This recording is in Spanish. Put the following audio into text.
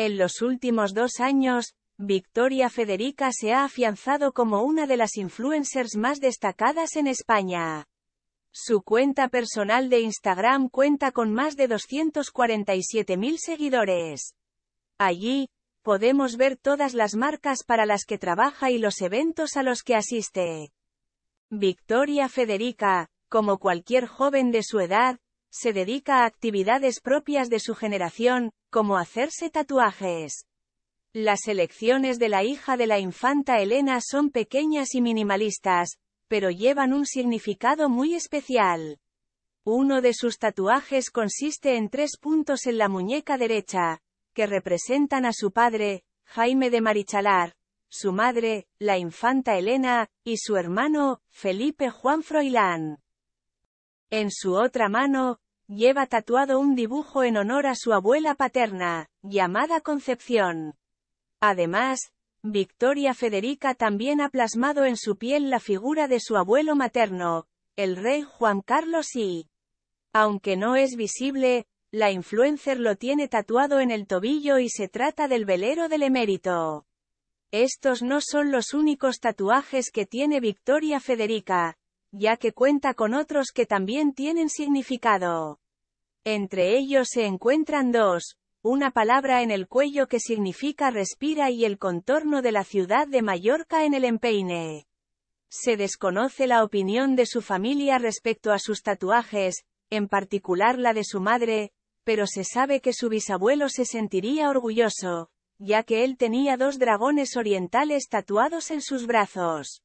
En los últimos dos años, Victoria Federica se ha afianzado como una de las influencers más destacadas en España. Su cuenta personal de Instagram cuenta con más de 247.000 seguidores. Allí, podemos ver todas las marcas para las que trabaja y los eventos a los que asiste. Victoria Federica, como cualquier joven de su edad, se dedica a actividades propias de su generación, como hacerse tatuajes. Las elecciones de la hija de la infanta Elena son pequeñas y minimalistas, pero llevan un significado muy especial. Uno de sus tatuajes consiste en tres puntos en la muñeca derecha, que representan a su padre, Jaime de Marichalar, su madre, la infanta Elena, y su hermano, Felipe Juan Froilán. En su otra mano, lleva tatuado un dibujo en honor a su abuela paterna, llamada Concepción. Además, Victoria Federica también ha plasmado en su piel la figura de su abuelo materno, el rey Juan Carlos y, aunque no es visible, la influencer lo tiene tatuado en el tobillo y se trata del velero del emérito. Estos no son los únicos tatuajes que tiene Victoria Federica, ya que cuenta con otros que también tienen significado. Entre ellos se encuentran dos, una palabra en el cuello que significa respira y el contorno de la ciudad de Mallorca en el empeine. Se desconoce la opinión de su familia respecto a sus tatuajes, en particular la de su madre, pero se sabe que su bisabuelo se sentiría orgulloso, ya que él tenía dos dragones orientales tatuados en sus brazos.